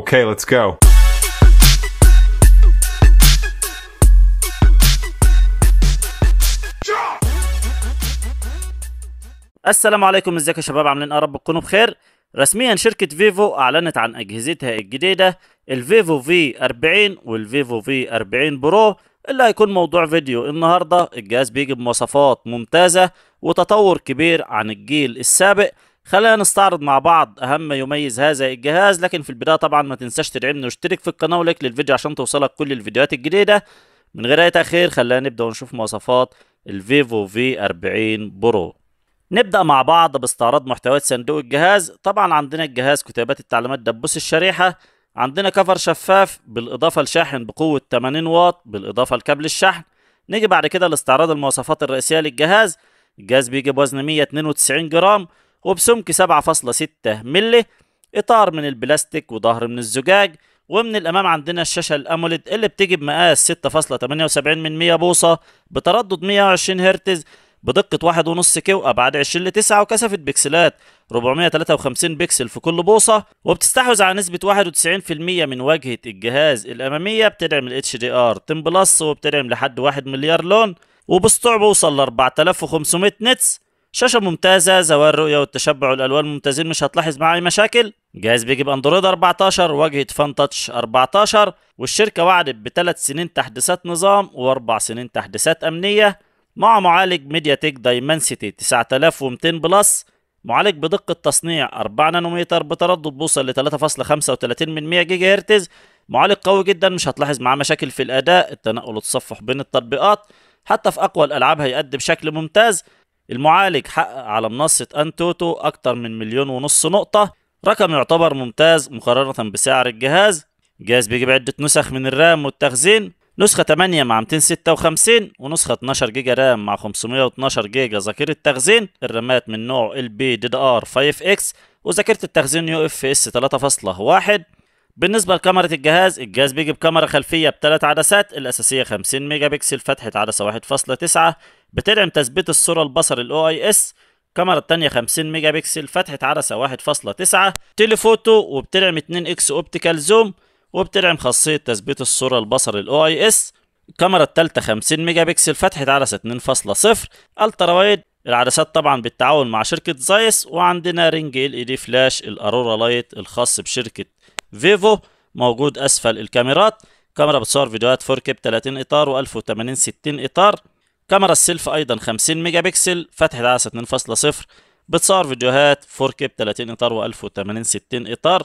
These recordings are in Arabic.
Okay, let's go. السلام عليكم ازيكم يا شباب عاملين إيه يا رب تكونوا بخير رسميا شركة فيفو اعلنت عن اجهزتها الجديدة الفيفو في 40 والفيفو في 40 برو اللي هيكون موضوع فيديو النهاردة الجهاز بيجي بمواصفات ممتازة وتطور كبير عن الجيل السابق خلينا نستعرض مع بعض اهم ما يميز هذا الجهاز لكن في البدايه طبعا ما تنساش تدعمني واشترك في القناه ولايك للفيديو عشان توصلك كل الفيديوهات الجديده من غير اي تاخير خلينا نبدا ونشوف مواصفات الفيفو في 40 برو نبدا مع بعض باستعراض محتويات صندوق الجهاز طبعا عندنا الجهاز كتابات التعليمات دبوس الشريحه عندنا كفر شفاف بالاضافه لشاحن بقوه 80 واط بالاضافه لكابل الشحن نيجي بعد كده لاستعراض المواصفات الرئيسيه للجهاز الجهاز بيجي بوزن 192 جرام وبسمك 7.6 ملي إطار من البلاستيك وظهر من الزجاج ومن الأمام عندنا الشاشة الأموليد اللي بتيجي بمقاس 6.78 من 100 بوصة بتردد 120 هرتز بدقة 1.5 كيو أبعاد 20 ل 9 وكثافة بكسلات 453 بكسل في كل بوصة وبتستحوذ على نسبة 91% من واجهة الجهاز الأمامية بتدعم ال HDR 10 بلس وبتدعم لحد 1 مليار لون وبسطوع بوصل ل 4500 نتس شاشه ممتازه زوايا الرؤيه والتشبع والالوان ممتازين مش هتلاحظ معاه اي مشاكل جهاز بيجي باندرويد 14 واجهه فان تاتش 14 والشركه وعدت بثلاث سنين تحديثات نظام واربع سنين تحديثات امنيه مع معالج ميديا تك دايمنسيتي 9200 بلس معالج بدقة تصنيع 4 نانومتر بتردد بوصل ل 3.35 من 100 جيجا هرتز معالج قوي جدا مش هتلاحظ معاه مشاكل في الأداء التنقل والتصفح بين التطبيقات حتى في أقوى الألعاب هيقدم بشكل ممتاز المعالج حقق على منصة أنتوتو أكتر من مليون ونص نقطة رقم يعتبر ممتاز مقارنة بسعر الجهاز الجهاز بيجيب عدة نسخ من الرام والتخزين نسخة 8 مع 256 ونسخة 12 جيجا رام مع 512 جيجا ذاكرة تخزين الرامات من نوع ال بي دي ار 5 اكس وذاكرة التخزين يو اف اس 3.1 بالنسبة لكاميرا الجهاز الجهاز بيجي بكاميرا خلفية بثلاث عدسات الأساسية 50 ميجا بكسل فتحة عدسة 1.9 بتدعم تثبيت الصورة البصري اي OIS الكاميرا التانية 50 ميجا بكسل فتحة عدسة 1.9 تليفوتو وبتدعم 2 اكس اوبتيكال زوم وبتدعم خاصية تثبيت الصورة البصري اي OIS الكاميرا التالتة 50 ميجا بكسل فتحة عدسة 2.0 الترا وايد العدسات طبعا بالتعاون مع شركة زايس وعندنا رينج ال اي دي فلاش الارورا لايت الخاص بشركة فيفو موجود اسفل الكاميرات كاميرا بتصور فيديوهات 4K ب 30 اطار و 1080 60 اطار كاميرا السيلف ايضا 50 ميجا بكسل فتحة عدسة 2.0 بتصور فيديوهات 4K ب 30 اطار و1080 60 اطار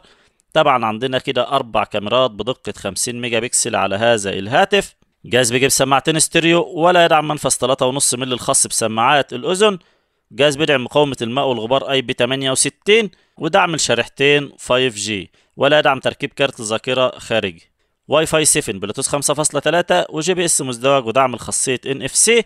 طبعا عندنا كده اربع كاميرات بدقة 50 ميجا بكسل على هذا الهاتف جهاز بيجيب سماعتين ستيريو ولا يدعم منفس 3.5 مللي الخاص بسماعات الاذن جهاز بيدعم مقاومة الماء والغبار اي بي 68 ودعم الشريحتين 5G ولا يدعم تركيب كارت ذاكرة خارجي واي فاي 7 بلوتوث 5.3 وجي بي اس مزدوج ودعم الخاصيه ان اف سي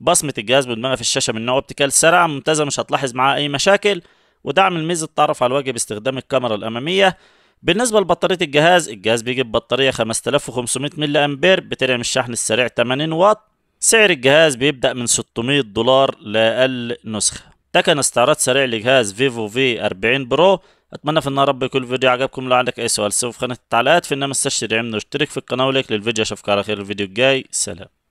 بصمه الجهاز بدماغه في الشاشه من نوع اوبتيكال سريع ممتازه مش هتلاحظ معاها اي مشاكل ودعم الميزه التعرف على الوجه باستخدام الكاميرا الاماميه بالنسبه لبطاريه الجهاز الجهاز بيجي ببطاريه 5500 ملي امبير بترعم الشحن السريع 80 واط سعر الجهاز بيبدأ من 600 دولار لأقل نسخة ده كان استعراض سريع لجهاز فيفو في 40 برو اتمنى في النهار رب يكون الفيديو عجبكم لو عندك اي سؤال سوف خانه التعليقات في النام استشتري عمنا اشترك في القناه وليك للفيديو اشوفك على خير الفيديو الجاي سلام